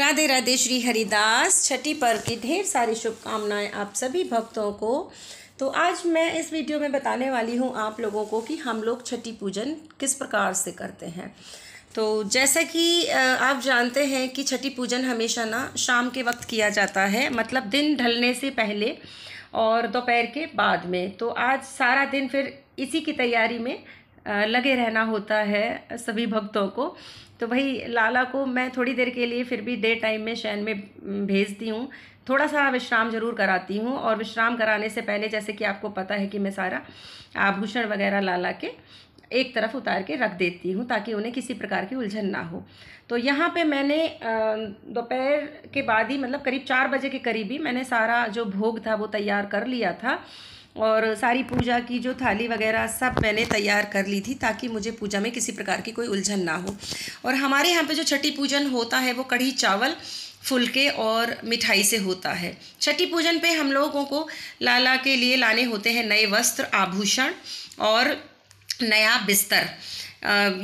राधे राधे श्री हरिदास छठी पर्व की ढेर सारी शुभकामनाएं आप सभी भक्तों को तो आज मैं इस वीडियो में बताने वाली हूँ आप लोगों को कि हम लोग छठी पूजन किस प्रकार से करते हैं तो जैसा कि आप जानते हैं कि छठी पूजन हमेशा ना शाम के वक्त किया जाता है मतलब दिन ढलने से पहले और दोपहर के बाद में तो आज सारा दिन फिर इसी की तैयारी में लगे रहना होता है सभी भक्तों को तो भाई लाला को मैं थोड़ी देर के लिए फिर भी डे टाइम में शयन में भेजती हूँ थोड़ा सा विश्राम जरूर कराती हूँ और विश्राम कराने से पहले जैसे कि आपको पता है कि मैं सारा आभूषण वगैरह लाला के एक तरफ उतार के रख देती हूँ ताकि उन्हें किसी प्रकार की उलझन ना हो तो यहाँ पे मैंने दोपहर के बाद ही मतलब करीब चार बजे के करीब ही मैंने सारा जो भोग था वो तैयार कर लिया था और सारी पूजा की जो थाली वगैरह सब मैंने तैयार कर ली थी ताकि मुझे पूजा में किसी प्रकार की कोई उलझन ना हो और हमारे यहाँ पे जो छठी पूजन होता है वो कढ़ी चावल फुलके और मिठाई से होता है छठी पूजन पे हम लोगों को लाला के लिए लाने होते हैं नए वस्त्र आभूषण और नया बिस्तर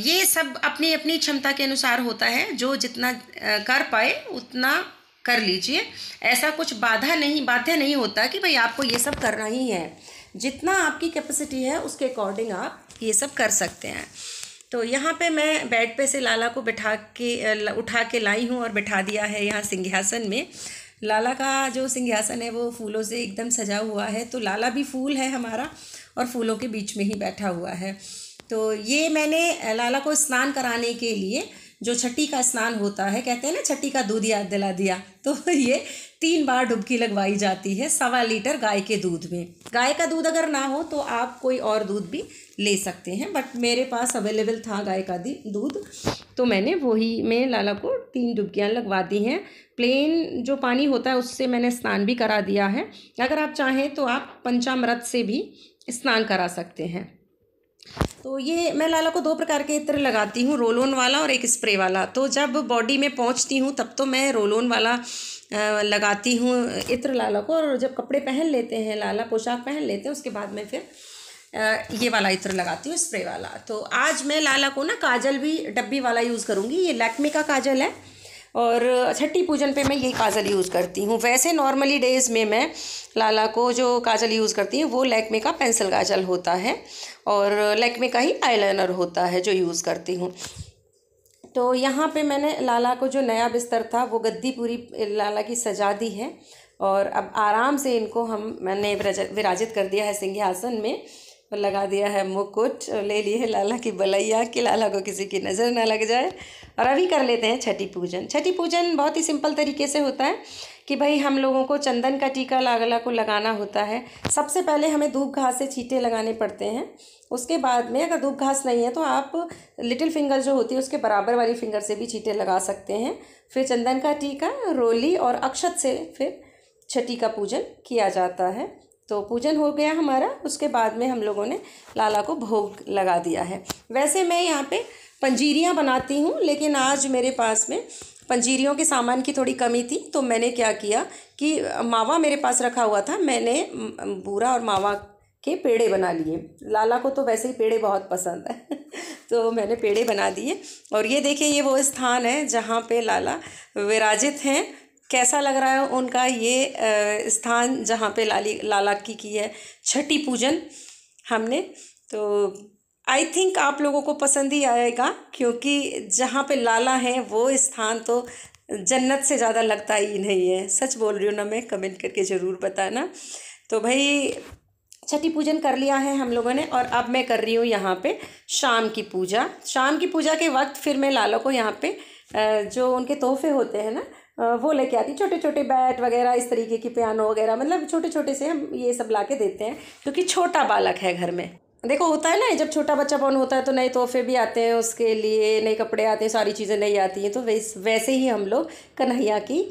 ये सब अपनी अपनी क्षमता के अनुसार होता है जो जितना कर पाए उतना कर लीजिए ऐसा कुछ बाधा नहीं बाध्य नहीं होता कि भाई आपको ये सब करना ही है जितना आपकी कैपेसिटी है उसके अकॉर्डिंग आप ये सब कर सकते हैं तो यहाँ पे मैं बेड पे से लाला को बैठा के उठा के लाई हूँ और बैठा दिया है यहाँ सिंहासन में लाला का जो सिंहासन है वो फूलों से एकदम सजा हुआ है तो लाला भी फूल है हमारा और फूलों के बीच में ही बैठा हुआ है तो ये मैंने लाला को स्नान कराने के लिए जो छठी का स्नान होता है कहते हैं ना छठी का दूध याद दिला दिया तो ये तीन बार डुबकी लगवाई जाती है सवा लीटर गाय के दूध में गाय का दूध अगर ना हो तो आप कोई और दूध भी ले सकते हैं बट मेरे पास अवेलेबल था गाय का दूध तो मैंने वही में लाला को तीन डुबकियाँ लगवा दी हैं प्लेन जो पानी होता है उससे मैंने स्नान भी करा दिया है अगर आप चाहें तो आप पंचामृत से भी स्नान करा सकते हैं तो ये मैं लाला को दो प्रकार के इत्र लगाती हूँ रोल ऑन वाला और एक स्प्रे वाला तो जब बॉडी में पहुँचती हूँ तब तो मैं रोल ऑन वाला लगाती हूँ इत्र लाला को और जब कपड़े पहन लेते हैं लाला पोशाक पहन लेते हैं उसके बाद मैं फिर ये वाला इत्र लगाती हूँ स्प्रे वाला तो आज मैं लाला को ना काजल भी डब्बी वाला यूज़ करूँगी ये लैक्मे का काजल है और छठी पूजन पे मैं यही काजल यूज़ करती हूँ वैसे नॉर्मली डेज़ में मैं लाला को जो काजल यूज़ करती हूँ वो लैक्मे का पेंसिल काजल होता है और लैक्मे का ही आईलाइनर होता है जो यूज़ करती हूँ तो यहाँ पे मैंने लाला को जो नया बिस्तर था वो गद्दी पूरी लाला की सजा दी है और अब आराम से इनको हम मैंने विराजित कर दिया है सिंह में पर लगा दिया है मुकुट और ले लिए लाला की बलैया कि लाला को किसी की नज़र ना लग जाए और अभी कर लेते हैं छठी पूजन छठी पूजन बहुत ही सिंपल तरीके से होता है कि भाई हम लोगों को चंदन का टीका लागला को लगाना होता है सबसे पहले हमें धूप घास से छीटे लगाने पड़ते हैं उसके बाद में अगर धूप घास नहीं है तो आप लिटिल फिंगर जो होती है उसके बराबर वाली फिंगर से भी छीटे लगा सकते हैं फिर चंदन का टीका रोली और अक्षत से फिर छठी का पूजन किया जाता है तो पूजन हो गया हमारा उसके बाद में हम लोगों ने लाला को भोग लगा दिया है वैसे मैं यहाँ पे पंजीरियाँ बनाती हूँ लेकिन आज मेरे पास में पंजीरियों के सामान की थोड़ी कमी थी तो मैंने क्या किया कि मावा मेरे पास रखा हुआ था मैंने बूरा और मावा के पेड़े बना लिए लाला को तो वैसे ही पेड़े बहुत पसंद है तो मैंने पेड़े बना दिए और ये देखिए ये वो स्थान है जहाँ पे लाला विराजित हैं कैसा लग रहा है उनका ये स्थान जहाँ पे लाली लाला की की है छठी पूजन हमने तो आई थिंक आप लोगों को पसंद ही आएगा क्योंकि जहाँ पे लाला है वो स्थान तो जन्नत से ज़्यादा लगता ही नहीं है सच बोल रही हूँ ना मैं कमेंट करके ज़रूर बताना तो भाई छठी पूजन कर लिया है हम लोगों ने और अब मैं कर रही हूँ यहाँ पे शाम की पूजा शाम की पूजा के वक्त फिर मैं लाला को यहाँ पे जो उनके तोहफे होते हैं ना वो लेके आती छोटे छोटे बैट वगैरह इस तरीके की पियानो वगैरह मतलब छोटे छोटे से हम ये सब ला के देते हैं क्योंकि छोटा बालक है घर में देखो होता है ना जब छोटा बच्चा बॉन होता है तो नए तोहफे भी आते हैं उसके लिए नए कपड़े आते हैं सारी चीज़ें नई आती हैं तो वैस वैसे ही हम लोग कन्हैया की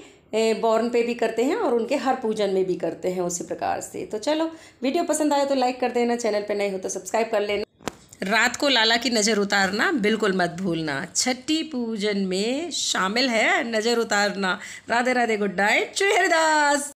बॉर्न पे भी करते हैं और उनके हर पूजन में भी करते हैं उसी प्रकार से तो चलो वीडियो पसंद आया तो लाइक कर देना चैनल पे नए हो तो सब्सक्राइब कर लेना रात को लाला की नज़र उतारना बिल्कुल मत भूलना छठी पूजन में शामिल है नज़र उतारना राधे राधे गुड नाइट हरिदास